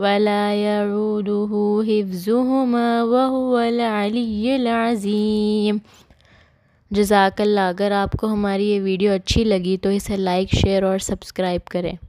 ولا يعوده حفظهما وهو العلی العظيم جزاک اللہ اگر آپ کو ہماری یہ ویڈیو اچھی لگی تو اسے لائک شیئر اور سبسکرائب کریں